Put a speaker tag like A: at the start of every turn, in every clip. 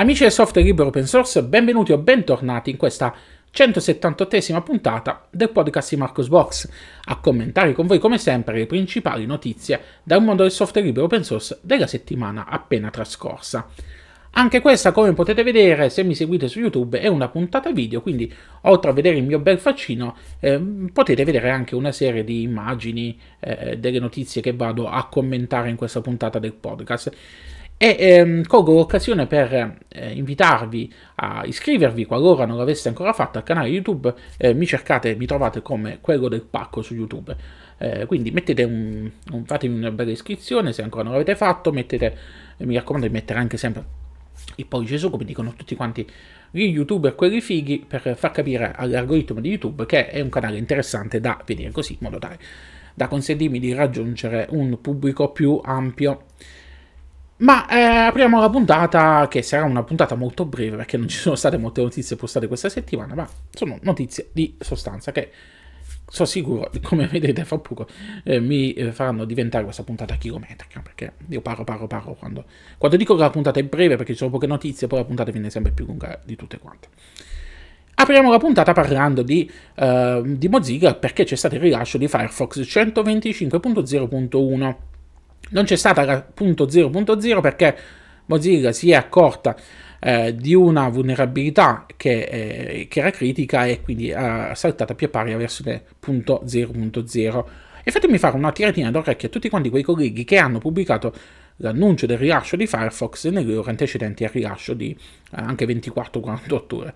A: Amici del software libero open source, benvenuti o bentornati in questa 178esima puntata del podcast di Marcos Box. a commentare con voi come sempre le principali notizie dal mondo del software libero open source della settimana appena trascorsa. Anche questa, come potete vedere, se mi seguite su YouTube, è una puntata video, quindi oltre a vedere il mio bel faccino, eh, potete vedere anche una serie di immagini eh, delle notizie che vado a commentare in questa puntata del podcast. E ehm, colgo l'occasione per eh, invitarvi a iscrivervi qualora non l'aveste ancora fatto al canale YouTube. Eh, mi cercate, mi trovate come quello del pacco su YouTube. Eh, quindi mettete un, un, fatevi una bella iscrizione se ancora non l'avete fatto. Mettete, eh, mi raccomando di mettere anche sempre il pollice su, come dicono tutti quanti gli youtuber, quelli fighi, per far capire all'algoritmo di YouTube che è un canale interessante da vedere così, in modo tale da consentirmi di raggiungere un pubblico più ampio. Ma eh, apriamo la puntata, che sarà una puntata molto breve perché non ci sono state molte notizie postate questa settimana, ma sono notizie di sostanza che sono sicuro, come vedete fra poco, eh, mi eh, faranno diventare questa puntata chilometrica, perché io parlo, parlo, parlo, quando, quando dico che la puntata è breve perché ci sono poche notizie, poi la puntata viene sempre più lunga di tutte quante. Apriamo la puntata parlando di, eh, di Mozilla perché c'è stato il rilascio di Firefox 125.0.1 non c'è stata la 0.0 perché Mozilla si è accorta eh, di una vulnerabilità che, eh, che, era critica e quindi ha saltato a pie pari la versione 0.0.0. E fatemi fare una tiratina d'orecchio a tutti quanti quei colleghi che hanno pubblicato l'annuncio del rilascio di Firefox nelle ore antecedenti al rilascio di eh, anche 24-48 ore.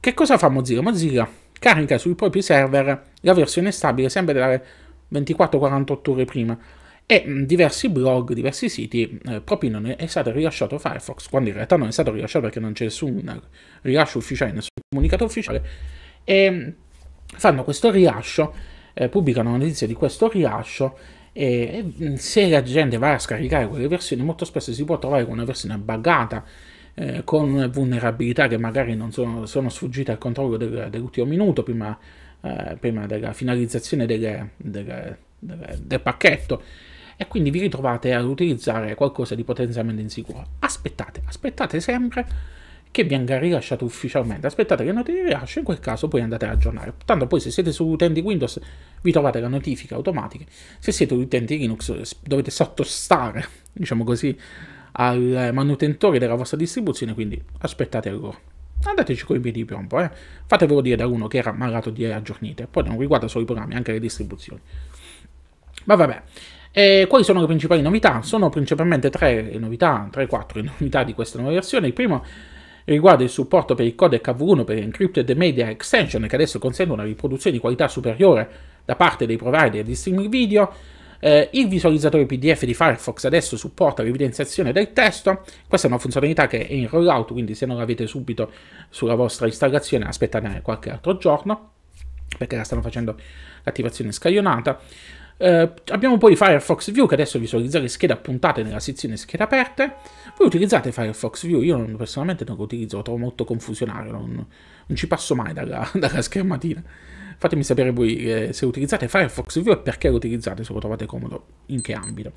A: Che cosa fa Mozilla? Mozilla carica sui propri server la versione stabile sempre dalle 24-48 ore prima e mm, diversi blog, diversi siti eh, proprio non è stato rilasciato Firefox, quando in realtà non è stato rilasciato perché non c'è nessun rilascio ufficiale, nessun comunicato ufficiale, e mm, fanno questo rilascio, eh, pubblicano la notizia di questo rilascio e, mm, se la gente va a scaricare quelle versioni molto spesso si può trovare con una versione buggata, eh, con vulnerabilità che magari non sono, sono sfuggite al controllo del, dell'ultimo minuto prima, eh, prima, della finalizzazione delle, delle, del pacchetto e quindi vi ritrovate ad utilizzare qualcosa di potenzialmente insicuro. Aspettate, aspettate sempre che venga rilasciato ufficialmente. Aspettate che noti di rilascio, in quel caso poi andate a aggiornare. Tanto poi se siete su utenti Windows vi trovate la notifica automatica, se siete utenti Linux dovete sottostare, diciamo così, al manutentore della vostra distribuzione, quindi aspettate loro andateci con i piedi di piombo, eh. fatevelo dire da uno che era malato di aggiornite, poi non riguarda solo i programmi, anche le distribuzioni. Ma vabbè, e quali sono le principali novità? Sono principalmente tre novità, 3-4 novità di questa nuova versione. Il primo riguarda il supporto per il codec v 1 per Encrypted Media Extension, che adesso consente una riproduzione di qualità superiore da parte dei provider di streaming video. Eh, il visualizzatore PDF di Firefox adesso supporta l'evidenziazione del testo. Questa è una funzionalità che è in rollout, quindi se non l'avete subito sulla vostra installazione, aspettate qualche altro giorno perché la stanno facendo l'attivazione scaglionata. Eh, abbiamo poi Firefox View che adesso visualizza le schede appuntate nella sezione schede aperte. Voi utilizzate Firefox View? Io personalmente non lo utilizzo, lo trovo molto confusionario, non, non ci passo mai dalla, dalla schermatina. Fatemi sapere voi eh, se utilizzate Firefox View e perché lo utilizzate, se lo trovate comodo, in che ambito.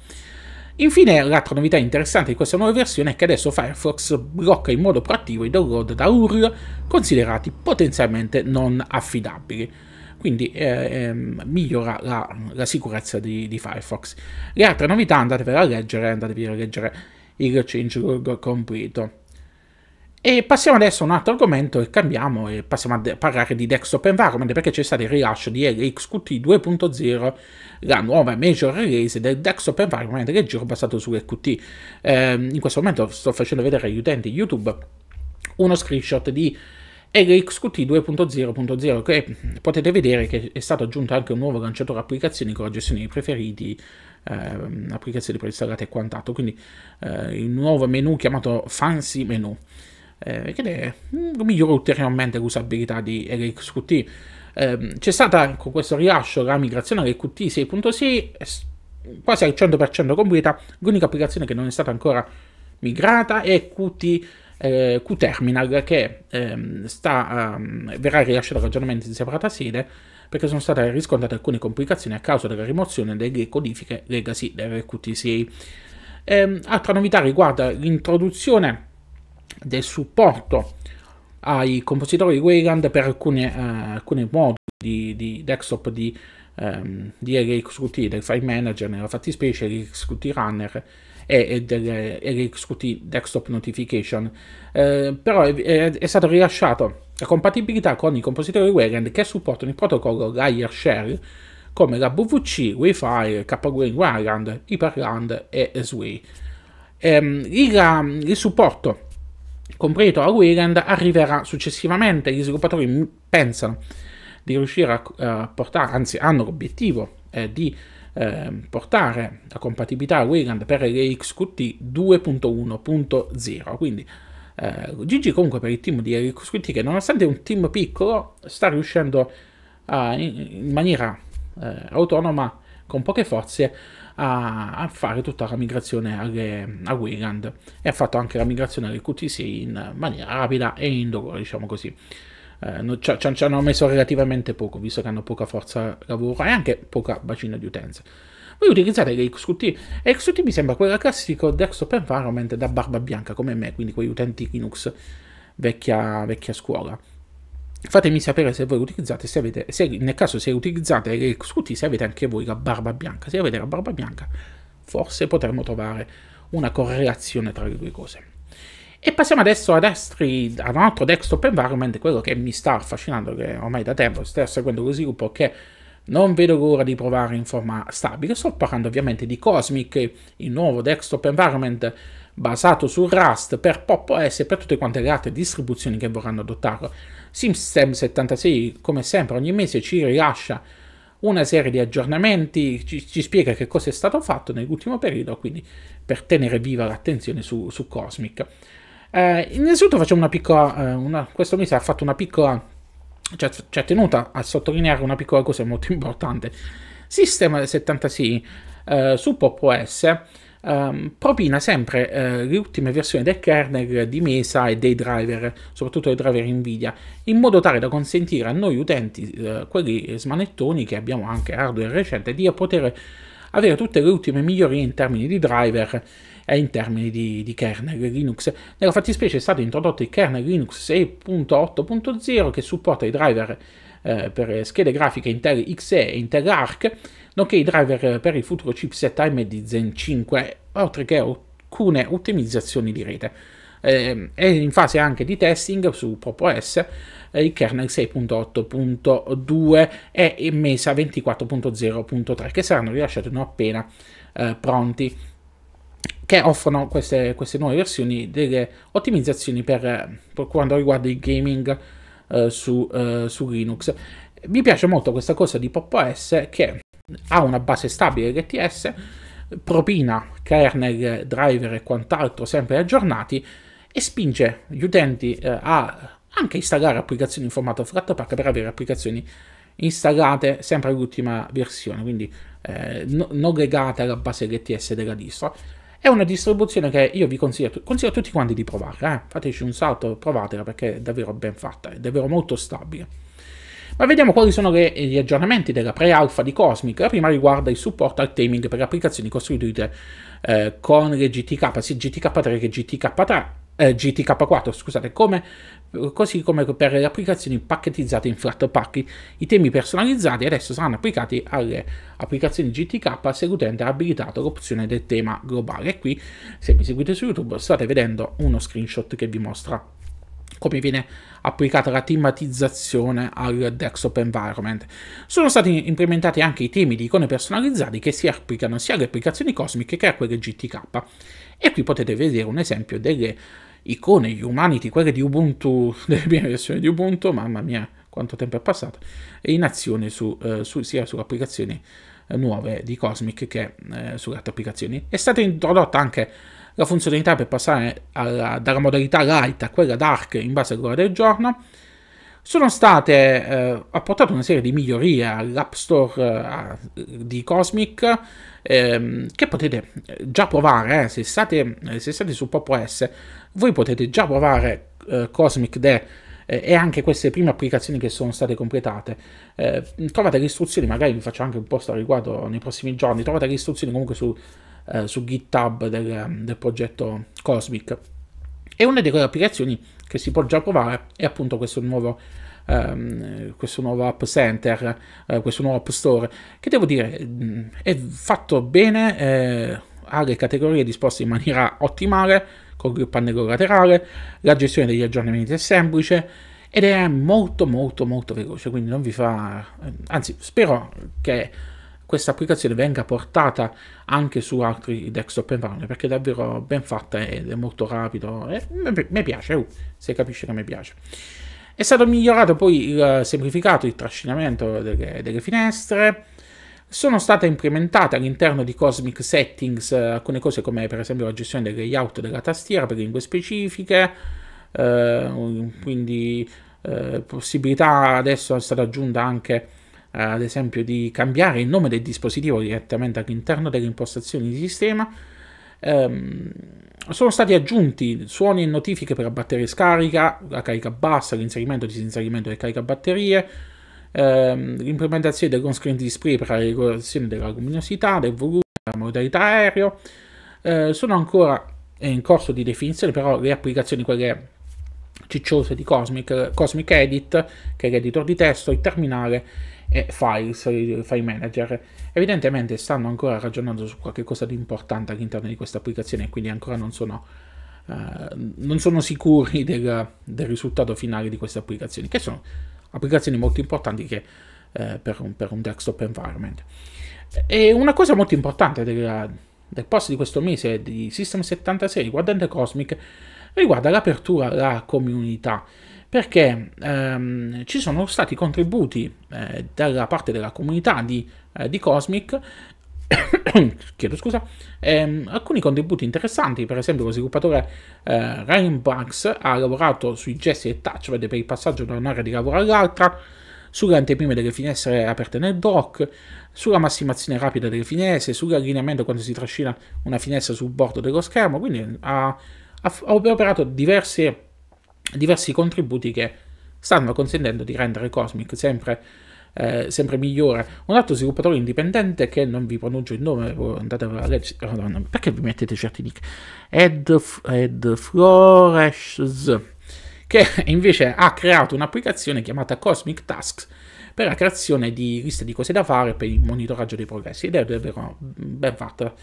A: Infine, l'altra novità interessante di questa nuova versione è che adesso Firefox blocca in modo proattivo i download da URL considerati potenzialmente non affidabili quindi eh, ehm, migliora la, la sicurezza di, di, Firefox. Le altre novità andatevele a leggere, andatevi a leggere il changelog completo. E passiamo adesso a un altro argomento e cambiamo e passiamo a parlare di desktop environment perché c'è stato il rilascio di LXQT 2.0, la nuova major release del desktop environment leggero basato su EQT. Eh, in questo momento sto facendo vedere agli utenti YouTube uno screenshot di è l'XQT 2.0.0 che potete vedere che è stato aggiunto anche un nuovo lanciatore applicazioni con la gestione dei preferiti, eh, applicazioni preinstallate e quant'altro, quindi eh, il nuovo menu chiamato Fancy Menu, eh, che mm, migliora ulteriormente l'usabilità di LXQT. Eh, c'è stata con questo rilascio la migrazione all'QT 6.6 quasi al 100% completa, l'unica applicazione che non è stata ancora migrata è Qt eh, Qterminal che ehm, sta, ehm, verrà rilasciato aggiornamento in separata sede perché sono state riscontrate alcune complicazioni a causa della rimozione delle codifiche legacy del dell'RQTCA. Ehm, altra novità riguarda l'introduzione del supporto ai compositori Wayland per alcune, eh, alcuni modi di, di desktop di, ehm, di RxQT, del file manager nella fattispecie, LXQT runner e, delle, executive desktop notification, eh, però è, è, è stato rilasciato la compatibilità con i compositori Wayland che supportano il protocollo Shell come la BVC, Wi-Fi, KWin Wireland, Hyperland e Sway. Ehm, il, il, supporto completo a Wayland arriverà successivamente, gli sviluppatori pensano di riuscire a, a portare, anzi hanno l'obiettivo eh, di eh, portare la compatibilità Wayland per LXQT 2.1.0, quindi eh, GG comunque per il team di LXQT che nonostante un team piccolo sta riuscendo a, in, in, maniera eh, autonoma con poche forze a, a, fare tutta la migrazione alle, a Wayland e ha fatto anche la migrazione alle QT6 in maniera rapida e indolore diciamo così eh, ci, ci, hanno messo relativamente poco, visto che hanno poca forza lavoro e anche poca bacina di utenze. Voi utilizzate le XQT e XQT mi sembra quella classico desktop environment da barba bianca come me, quindi quegli utenti Linux vecchia, vecchia scuola. Fatemi sapere se voi utilizzate, se avete, se, nel caso se utilizzate le XQT, se avete anche voi la barba bianca. Se avete la barba bianca, forse potremmo trovare una correlazione tra le due cose. E passiamo adesso ad, astri, ad un altro desktop environment, quello che mi sta affascinando, che ormai da tempo sto seguendo lo sviluppo, che non vedo l'ora di provare in forma stabile. Sto parlando ovviamente di Cosmic, il nuovo desktop environment basato su Rust per Pop OS e per tutte quante le altre distribuzioni che vorranno adottarlo. System76, come sempre, ogni mese ci rilascia una serie di aggiornamenti, ci, ci, spiega che cosa è stato fatto nell'ultimo periodo, quindi per tenere viva l'attenzione su, su Cosmic. Eh, innanzitutto facciamo una piccola, eh, una, questo mese ha fatto una piccola, cioè, cioè tenuta a sottolineare una piccola cosa molto importante. Sistema 76 eh, su Pop OS ehm, propina sempre eh, le ultime versioni del kernel di Mesa e dei driver, soprattutto dei driver Nvidia, in modo tale da consentire a noi utenti, eh, quelli smanettoni che abbiamo anche hardware recente, di poter avere tutte le ultime migliorie in termini di driver eh, in termini di, di, kernel Linux. Nella fattispecie è stato introdotto il kernel Linux 6.8.0 che supporta i driver eh, per schede grafiche Intel XE e Intel Arc, nonché i driver per il futuro chipset AMD Zen 5, oltre che alcune ottimizzazioni di rete. Eh, è in fase anche di testing su PopOS eh, il kernel 6.8.2 e Mesa 24.0.3 che saranno rilasciati non appena eh, pronti che offrono queste, queste, nuove versioni delle ottimizzazioni per, eh, per quanto riguarda il gaming eh, su, eh, su, Linux. Mi piace molto questa cosa di Pop OS che ha una base stabile LTS, propina kernel, driver e quant'altro sempre aggiornati e spinge gli utenti eh, a anche installare applicazioni in formato Flatpak per avere applicazioni installate sempre all'ultima versione, quindi eh, no, non legate alla base LTS della distro è una distribuzione che io vi consiglio, consiglio a tutti quanti di provare, eh? fateci un salto, provatela perché è davvero ben fatta, è davvero molto stabile. Ma vediamo quali sono le, gli aggiornamenti della pre-alpha di Cosmic. La prima riguarda il supporto al taming per applicazioni costruite eh, con le GTK, sia GTK3 che GTK3, eh, GTK4, scusate, come così come per le applicazioni pacchettizzate in flat I temi personalizzati adesso saranno applicati alle applicazioni GTK se l'utente ha abilitato l'opzione del tema globale. E qui, se mi seguite su YouTube, state vedendo uno screenshot che vi mostra come viene applicata la tematizzazione al desktop environment. Sono stati implementati anche i temi di icone personalizzati che si applicano sia alle applicazioni cosmiche che a quelle GTK. E qui potete vedere un esempio delle icone Humanity, quelle di Ubuntu, delle prime versioni di Ubuntu, mamma mia quanto tempo è passato, è in azione su, eh, su, sia sull'applicazione eh, nuove di Cosmic che eh, sulle altre applicazioni. È stata introdotta anche la funzionalità per passare alla, dalla modalità light a quella dark in base all'ora del giorno sono state eh, apportate una serie di migliorie all'App Store eh, di Cosmic ehm, che potete eh, già provare eh, se, state, eh, se, state, su Pop OS voi potete già provare eh, Cosmic De e anche queste prime applicazioni che sono state completate. Eh, trovate le istruzioni, magari vi faccio anche un post al riguardo nei prossimi giorni, trovate le istruzioni comunque su, eh, su GitHub del, del, progetto Cosmic. È una di quelle applicazioni che si può già provare è appunto questo nuovo ehm, questo nuovo app center eh, questo nuovo app store che devo dire mm, è fatto bene eh, ha le categorie disposte in maniera ottimale con il pannello laterale la gestione degli aggiornamenti è semplice ed è molto molto molto veloce quindi non vi fa eh, anzi spero che questa applicazione venga portata anche su altri desktop environment perché è davvero ben fatta ed è molto rapido e mi piace, uh, se capisce che mi piace. È stato migliorato poi il eh, semplificato il trascinamento delle, delle finestre, sono state implementate all'interno di Cosmic Settings eh, alcune cose come per esempio la gestione del layout della tastiera per lingue specifiche, eh, quindi eh, possibilità adesso è stata aggiunta anche eh, ad esempio di cambiare il nome del dispositivo direttamente all'interno delle impostazioni di sistema. Ehm, sono stati aggiunti suoni e notifiche per la batteria scarica, la carica bassa, l'inserimento e il disinserimento del caricabatterie, ehm, l'implementazione dell'on screen display per la regolazione della luminosità, del volume, della modalità aereo. Eh, sono ancora in corso di definizione, però le applicazioni quelle cicciose di Cosmic, Cosmic Edit, che è l'editor di testo, il terminale e Files, File Manager. Evidentemente stanno ancora ragionando su qualcosa di importante all'interno di questa applicazione e quindi ancora non sono, uh, non sono sicuri del, del, risultato finale di queste applicazioni, che sono applicazioni molto importanti che, uh, per, un, per, un, desktop environment. E una cosa molto importante della, del post di questo mese di System 76 riguardante Cosmic riguarda l'apertura alla comunità perché ehm, ci sono stati contributi eh, da parte della comunità di, eh, di Cosmic chiedo scusa, ehm, alcuni contributi interessanti, per esempio lo sviluppatore eh, Ryan Banks ha lavorato sui gesti e touch touchpad per il passaggio da un'area di lavoro all'altra, sulle anteprime delle finestre aperte nel dock, sulla massimazione rapida delle finestre, sull'allineamento quando si trascina una finestra sul bordo dello schermo, quindi ha, ha operato diverse diversi contributi che stanno consentendo di rendere Cosmic sempre, eh, sempre migliore. Un altro sviluppatore indipendente che non vi pronuncio il nome, oh, andate a leggere, oh, no, perché vi mettete certi nick? Ed, Ed Flores, che invece ha creato un'applicazione chiamata Cosmic Tasks per la creazione di liste di cose da fare per il monitoraggio dei progressi ed è davvero ben fatta,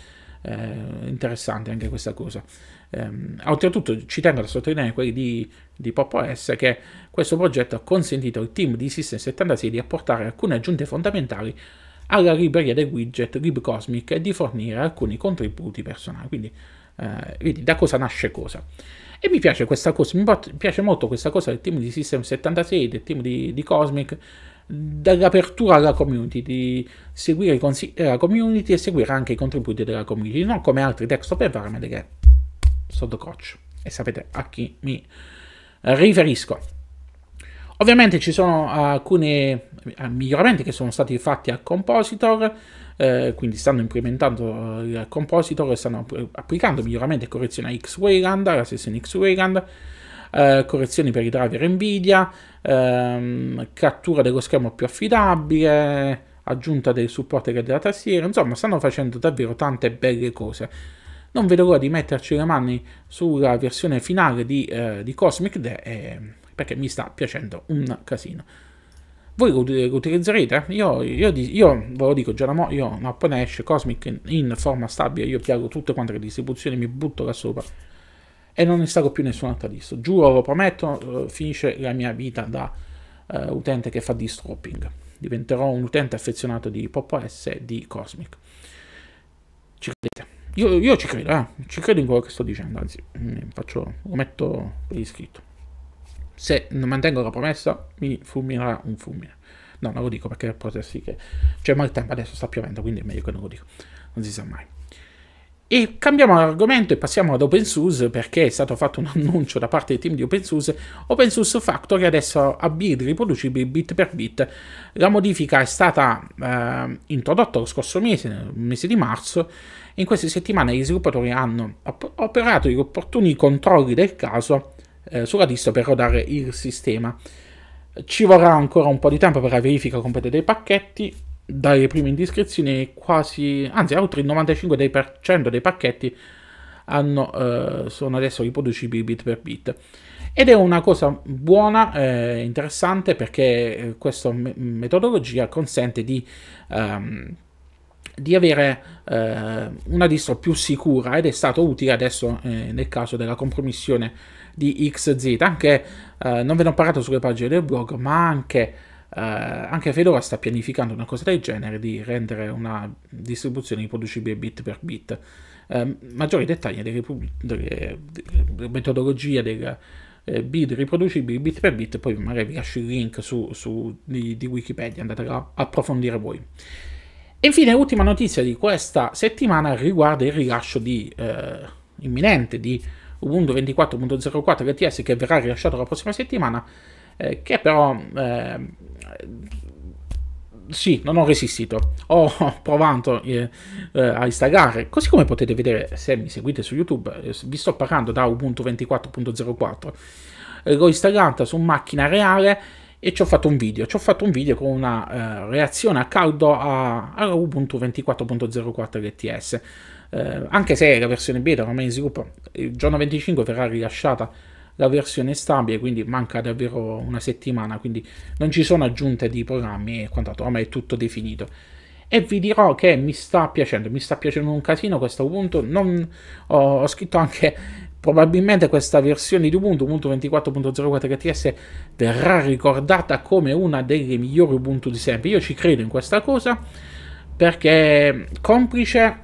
A: eh, interessante anche questa cosa. Ehm, oltretutto ci tengo a sottolineare quelli di, di Pop che questo progetto ha consentito al team di System 76 di apportare alcune aggiunte fondamentali alla libreria del widget libcosmic e di fornire alcuni contributi personali. Quindi eh, vedi da cosa nasce cosa. E mi piace questa cosa, mi piace molto questa cosa del team di System 76, del team di, di Cosmic, dall'apertura alla community, di seguire i consigli della eh, community e seguire anche i contributi della community, non come altri desktop environment che sotto sottococcio e sapete a chi mi riferisco. Ovviamente ci sono alcuni eh, miglioramenti che sono stati fatti al compositor, eh, quindi stanno implementando eh, il compositor e stanno applicando miglioramenti e correzioni a X-Wayland, alla sessione X-Wayland, eh, correzioni per i driver NVIDIA, ehm, cattura dello schermo più affidabile, aggiunta del supporto della tastiera, insomma stanno facendo davvero tante belle cose non vedo l'ora di metterci le mani sulla versione finale di, eh, di Cosmic Day eh, perché mi sta piacendo un casino. Voi lo, lo utilizzerete? Io, io, io, ve lo dico già da mo', io appena esce Cosmic in, forma stabile, io piago tutte quante le distribuzioni, mi butto là sopra e non installo staco più nessun'altra distro. Giuro, lo prometto, eh, finisce la mia vita da uh, utente che fa distro hopping. Diventerò un utente affezionato di Pop OS e di Cosmic. Ci credete? Io, io ci credo, eh, ci credo in quello che sto dicendo, anzi, mm, faccio, lo metto per iscritto. Se non mantengo la promessa, mi fulminerà un fulmine. No, non lo dico perché potresti che... C'è cioè, tempo, adesso sta piovendo, quindi è meglio che non lo dico. Non si sa mai. E cambiamo argomento e passiamo ad OpenSUSE perché è stato fatto un annuncio da parte del team di OpenSUSE. OpenSUSE Factory adesso ha build riproducibile bit per bit. La modifica è stata eh, introdotta lo scorso mese, nel mese di marzo, e in queste settimane gli sviluppatori hanno operato gli opportuni controlli del caso eh, sulla distro per rodare il sistema. Ci vorrà ancora un po' di tempo per la verifica completa dei pacchetti, dalle prime indiscrezioni quasi, anzi oltre il 95% dei pacchetti hanno, eh, sono adesso riproducibili bit per bit. Ed è una cosa buona, eh, interessante, perché eh, questa me metodologia consente di, ehm, di avere eh, una distro più sicura ed è stato utile adesso eh, nel caso della compromissione di XZ, anche eh, non ve ne ho parlato sulle pagine del blog, ma anche Uh, anche Fedora sta pianificando una cosa del genere, di rendere una distribuzione riproducibile bit per bit. Uh, maggiori dettagli delle, delle, delle metodologia del eh, bid riproducibili bit per bit, poi magari vi lascio il link su, su di, di, Wikipedia, andate a approfondire voi. E infine l'ultima notizia di questa settimana riguarda il rilascio di, eh, imminente di Ubuntu 24.04 LTS che verrà rilasciato la prossima settimana eh, che però... Ehm, sì, non ho resistito, ho provato eh, eh, a installare, così come potete vedere se mi seguite su YouTube, eh, vi sto parlando da Ubuntu 24.04, l'ho installata su macchina reale e ci ho fatto un video, ci ho fatto un video con una eh, reazione a caldo a, a Ubuntu 24.04 LTS, eh, anche se la versione beta ormai in sviluppo il giorno 25 verrà rilasciata la versione stabile, quindi manca davvero una settimana, quindi non ci sono aggiunte di programmi e quant'altro, ormai è tutto definito. E vi dirò che mi sta piacendo, mi sta piacendo un casino questo Ubuntu, non, ho, ho scritto anche Probabilmente questa versione di Ubuntu, Ubuntu 24.04 TS, verrà ricordata come una delle migliori Ubuntu di sempre. Io ci credo in questa cosa perché complice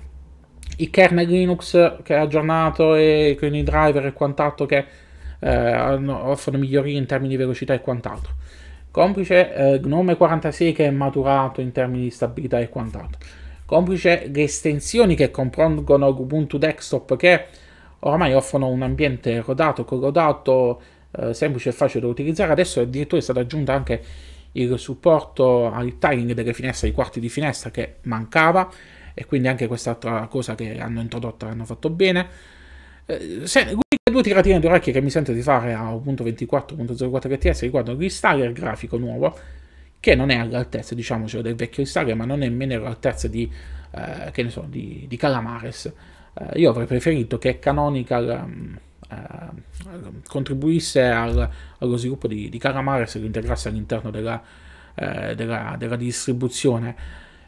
A: il kernel Linux che è aggiornato e con i driver e quant'altro che eh, offrono migliorie in termini di velocità e quant'altro. Complice eh, Gnome 46 che è maturato in termini di stabilità e quant'altro. Complice le estensioni che compongono Ubuntu Desktop che ormai offrono un ambiente rodato, corrodato, eh, semplice e facile da utilizzare. Adesso addirittura è stato aggiunto anche il supporto al tiling delle finestre, ai quarti di finestra che mancava e quindi anche quest'altra cosa che hanno introdotto l'hanno fatto bene. Eh, se, l'unica due tiratine d'orecchie che mi sento di fare a 1.24.04 fps riguardano l'Installer grafico nuovo, che non è all'altezza, diciamocelo, del vecchio installer ma non è nemmeno all'altezza di, eh, che ne so, di, di Calamares. Eh, io avrei preferito che Canonical... Um, contribuisse al, allo sviluppo di, di Calamares e lo integrasse all'interno della, eh, della, della, distribuzione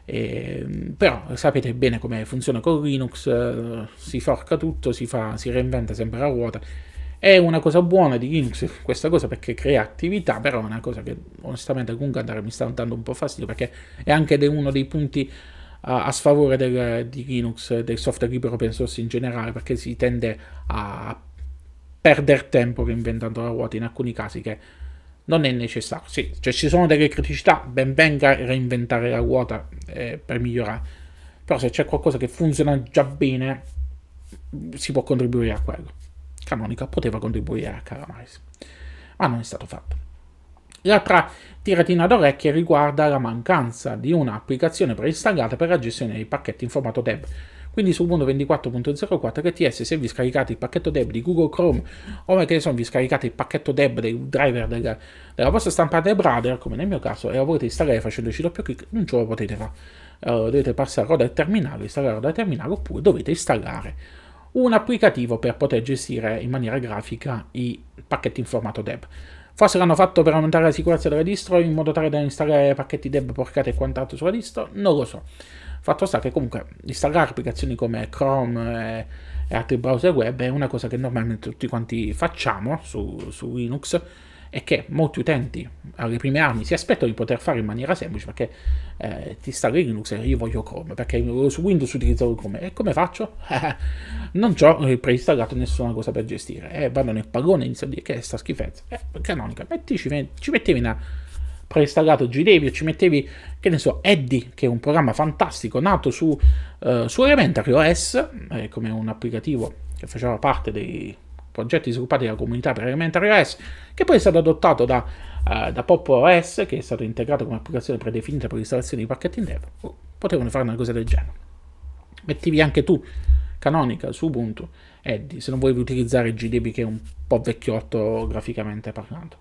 A: e, ehm, però sapete bene come funziona con Linux, eh, si forca tutto, si, fa, si reinventa sempre a ruota. È una cosa buona di Linux questa cosa perché crea attività, però è una cosa che onestamente comunque andare, mi sta dando un po' fastidio perché è anche uno dei punti a sfavore del, di Linux, del software libero open source in generale, perché si tende a perdere tempo reinventando la ruota in alcuni casi che non è necessario. Sì, cioè ci sono delle criticità, ben venga reinventare la ruota eh, per migliorare. Però se c'è qualcosa che funziona già bene, si può contribuire a quello. Canonica poteva contribuire a Calamaris, ma non è stato fatto. L'altra tiratina d'orecchie riguarda la mancanza di un'applicazione preinstallata per la gestione dei pacchetti in formato DEB. Quindi su Ubuntu 24.04 HTS se vi scaricate il pacchetto deb di Google Chrome o magari ne vi scaricate il pacchetto deb del driver della, della vostra stampante brother, come nel mio caso, e la volete installare facendoci doppio clic, non ce lo potete fare. Uh, dovete passare dal terminale, installare dal terminale oppure dovete installare un applicativo per poter gestire in maniera grafica i pacchetti in formato deb. Forse l'hanno fatto per aumentare la sicurezza della distro in modo tale da installare pacchetti deb porcate e quant'altro sulla distro, non lo so. Fatto sta che comunque installare applicazioni come Chrome e, e, altri browser web è una cosa che normalmente tutti quanti facciamo su, su Linux e che molti utenti alle prime armi si aspettano di poter fare in maniera semplice perché eh, ti installi Linux e io voglio Chrome perché su Windows utilizzo Chrome e come faccio? non ho preinstallato nessuna cosa per gestire e eh, vado nel pallone inizio a dire che è sta schifezza eh, canonica, Beh, ci, ci mettevi una preinstallato o ci mettevi, che ne so, Eddy, che è un programma fantastico nato su, eh, su Elementary OS, eh, come un applicativo che faceva parte dei progetti sviluppati dalla comunità per Elementary OS, che poi è stato adottato da, uh, da Pop OS, che è stato integrato come applicazione predefinita per l'installazione di pacchetti in dev. Oh, potevano fare una cosa del genere. Mettivi anche tu Canonical su Ubuntu, Eddy, se non volevi utilizzare GDB che è un po' vecchiotto graficamente parlando.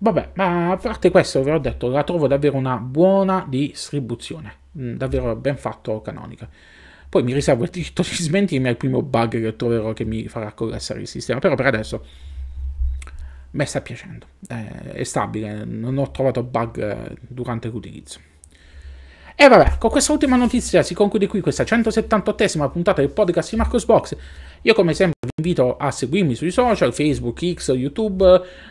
A: Vabbè, ma a parte questo ve l'ho detto, la trovo davvero una buona distribuzione, mm, davvero ben fatto Canonica. Poi mi riservo il diritto di smentirmi al primo bug che troverò che mi farà collassare il sistema, però per adesso mi sta piacendo, eh, è stabile, non ho trovato bug eh, durante l'utilizzo. E vabbè, con questa ultima notizia si conclude qui questa 178esima puntata del podcast di Marcosbox. Io come sempre vi invito a seguirmi sui social, Facebook, X, YouTube,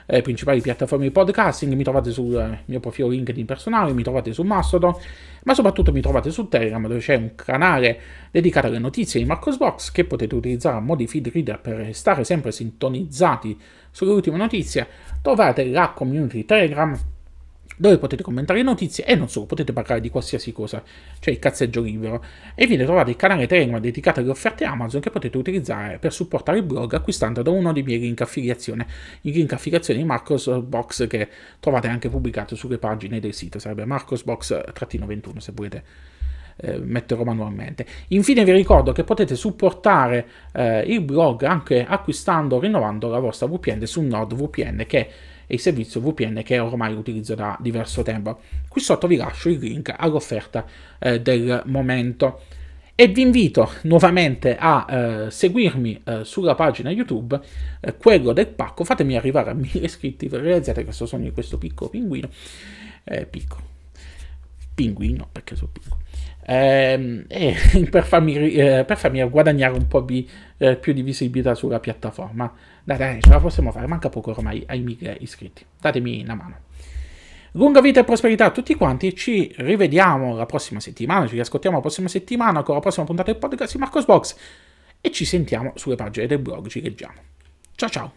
A: eh, principali piattaforme di podcasting, mi trovate sul mio profilo LinkedIn personale, mi trovate su Mastodon, ma soprattutto mi trovate su Telegram dove c'è un canale dedicato alle notizie di Marcosbox che potete utilizzare a modi feed reader per stare sempre sintonizzati sulle ultime notizie. Trovate la community Telegram dove potete commentare le notizie e non solo, potete parlare di qualsiasi cosa, cioè il cazzeggio libero. E viene trovato il canale Telegram dedicato alle offerte Amazon che potete utilizzare per supportare il blog acquistando da uno dei miei link affiliazione, il link affiliazione di Marcos Box che trovate anche pubblicato sulle pagine del sito, sarebbe marcosbox-21 se volete eh, metterò manualmente. Infine vi ricordo che potete supportare eh, il blog anche acquistando o rinnovando la vostra VPN su NordVPN che e il servizio VPN che ormai utilizzo da diverso tempo. Qui sotto vi lascio il link all'offerta eh, del momento. E vi invito nuovamente a eh, seguirmi eh, sulla pagina YouTube, eh, quello del pacco, fatemi arrivare a 1000 iscritti per realizzare questo sogno di questo piccolo pinguino, eh, piccolo, pinguino perché sono piccolo, ehm, per farmi, eh, per, farmi, guadagnare un po' di, eh, più di visibilità sulla piattaforma. Dai, dai, ce la possiamo fare, manca poco ormai ai 1000 iscritti. Datemi una mano. Lunga vita e prosperità a tutti quanti, ci rivediamo la prossima settimana, ci riascoltiamo la prossima settimana con la prossima puntata del podcast di Marcos Box e ci sentiamo sulle pagine del blog, ci leggiamo. Ciao ciao!